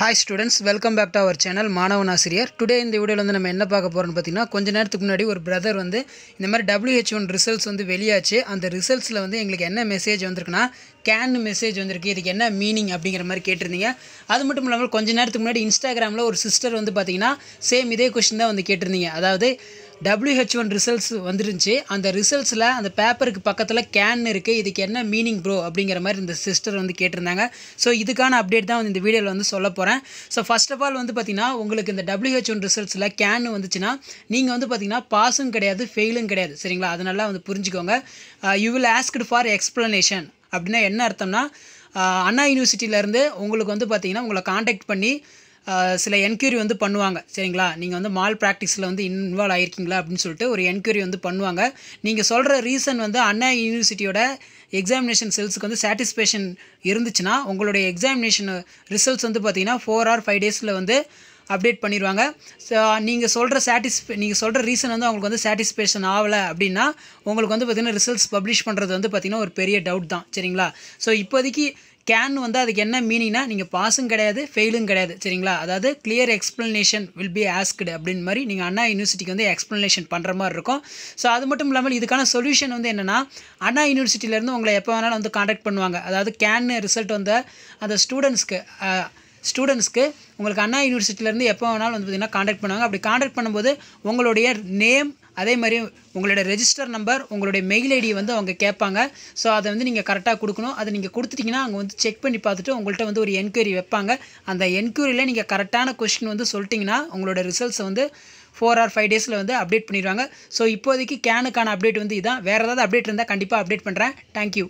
hi students welcome back to our channel மாணவன் ஆசிரியர் today இந்த வீடியோவில் வந்து நம்ம என்ன பார்க்க போகிறோம்னு பார்த்தீங்கன்னா கொஞ்ச நேரத்துக்கு முன்னாடி ஒரு பிரதர் வந்து இந்த மாதிரி டபிள்யூஹெச் ஒன் ரிசல்ட்ஸ் வந்து வெளியாச்சு அந்த ரிசல்ட்ஸில் வந்து எங்களுக்கு என்ன மெசேஜ் வந்திருக்குன்னா கேன் மெசேஜ் வந்திருக்கு இதுக்கு என்ன மீனிங் அப்படிங்கிற மாதிரி கேட்டிருந்தீங்க அது மட்டும் இல்லாமல் கொஞ்ச நேரத்துக்கு முன்னாடி இன்ஸ்டாகிராமில் ஒரு சிஸ்டர் வந்து பார்த்தீங்கன்னா சேம் இதே கொஷின் தான் வந்து கேட்டிருந்தீங்க அதாவது டபிள்யூஹெச் ஒன் ரிசல்ட்ஸ் வந்துருந்துச்சு அந்த ரிசல்ட்ஸில் அந்த பேப்பருக்கு பக்கத்தில் கேன் இருக்குது இதுக்கு என்ன மீனிங் ப்ரோ அப்படிங்கிற மாதிரி இந்த சிஸ்டர் வந்து கேட்டிருந்தாங்க ஸோ இதுக்கான அப்டேட் தான் வந்து இந்த வீடியோவில் வந்து சொல்ல போகிறேன் ஸோ ஃபஸ்ட் ஆஃப் ஆல் வந்து பார்த்திங்கன்னா உங்களுக்கு இந்த டபிள்யூஹெச் ஒன் ரிசல்ட்ஸில் கேன் வந்துச்சுன்னா நீங்கள் வந்து பார்த்திங்கன்னா பாஸும் கிடையாது ஃபெயிலும் கிடையாது சரிங்களா அதனால வந்து புரிஞ்சுக்கோங்க you will asked for explanation அப்படின்னா என்ன அர்த்தம்னா uh, அண்ணா யூனிவர்சிட்டியிலேருந்து உங்களுக்கு வந்து பார்த்திங்கன்னா உங்களை காண்டாக்ட் பண்ணி சில என்கொயரி வந்து பண்ணுவாங்க சரிங்களா நீங்கள் வந்து மால் ப்ராக்டிஸில் வந்து இன்வால்வ் ஆகிருக்கீங்களா அப்படின்னு சொல்லிட்டு ஒரு என்கொயரி வந்து பண்ணுவாங்க நீங்கள் சொல்கிற ரீசன் வந்து அண்ணா யூனிவர்சிட்டியோட எக்ஸாமினேஷன் செல்ஸுக்கு வந்து சாட்டிஸ்ஃபேஷன் இருந்துச்சுன்னா உங்களுடைய எக்ஸாமினேஷன் ரிசல்ட்ஸ் வந்து பார்த்தீங்கன்னா ஃபோர் ஆர் ஃபைவ் டேஸில் வந்து அப்டேட் பண்ணிடுவாங்க ஸோ நீங்கள் சொல்கிற சாட்டிஸ்ஃபே நீங்கள் சொல்கிற ரீசன் வந்து அவங்களுக்கு வந்து சாட்டிஸ்ஃபேக்ஷன் ஆகலை அப்படின்னா உங்களுக்கு வந்து பார்த்திங்கன்னா ரிசல்ட்ஸ் பப்ளிஷ் பண்ணுறது வந்து பார்த்திங்கன்னா ஒரு பெரிய டவுட் தான் சரிங்களா ஸோ இப்போதைக்கு கேன் வந்து அதுக்கு என்ன மீனிங்னா நீங்கள் பாஸும் கிடையாது ஃபெயிலும் கிடையாது சரிங்களா அதாவது clear explanation will be asked அப்படின்னு மாதிரி நீங்கள் அண்ணா யூனிவர்சிட்டிக்கு வந்து எக்ஸ்ப்ளனேஷன் பண்ணுற மாதிரி இருக்கும் ஸோ அது மட்டும் இல்லாமல் இதுக்கான சொல்யூஷன் வந்து என்னென்னா அண்ணா யூனிவர்சிட்டியிலேருந்து உங்களை எப்போ வேணாலும் வந்து காண்டாக்ட் பண்ணுவாங்க அதாவது கேன் ரிசல்ட் வந்த அந்த ஸ்டூடெண்ட்ஸ்க்கு ஸ்டூடெண்ட்ஸ்க்கு உங்களுக்கு அண்ணா யூனிவர்சிட்டியிலேருந்து எப்போ வேணாலும் வந்து பார்த்திங்கன்னா காண்டாக்ட் பண்ணுவாங்க அப்படி காண்டாக்ட் பண்ணும்போது உங்களுடைய நேம் அதே மாதிரி உங்களோட ரெஜிஸ்டர் நம்பர் உங்களுடைய மெயில் ஐடி வந்து அவங்க கேட்பாங்க ஸோ அதை வந்து நீங்கள் கரெக்டாக கொடுக்கணும் அதை நீங்கள் கொடுத்துட்டிங்கன்னா அவங்க வந்து செக் பண்ணி பார்த்துட்டு உங்கள்கிட்ட வந்து ஒரு என்கொயரி வைப்பாங்க அந்த என்கொயரியில் நீங்கள் கரெக்டான கொஷின் வந்து சொல்லிட்டிங்கன்னா உங்களோட ரிசல்ட்ஸை வந்து ஃபோர் ஆர் ஃபைவ் டேஸில் வந்து அப்டேட் பண்ணிடுவாங்க ஸோ இப்போதைக்கு கேனுக்கான அப்டேட் வந்து இதான் வேறு ஏதாவது அப்டேட் இருந்தால் கண்டிப்பாக அப்டேட் பண்ணுறேன் தேங்க்யூ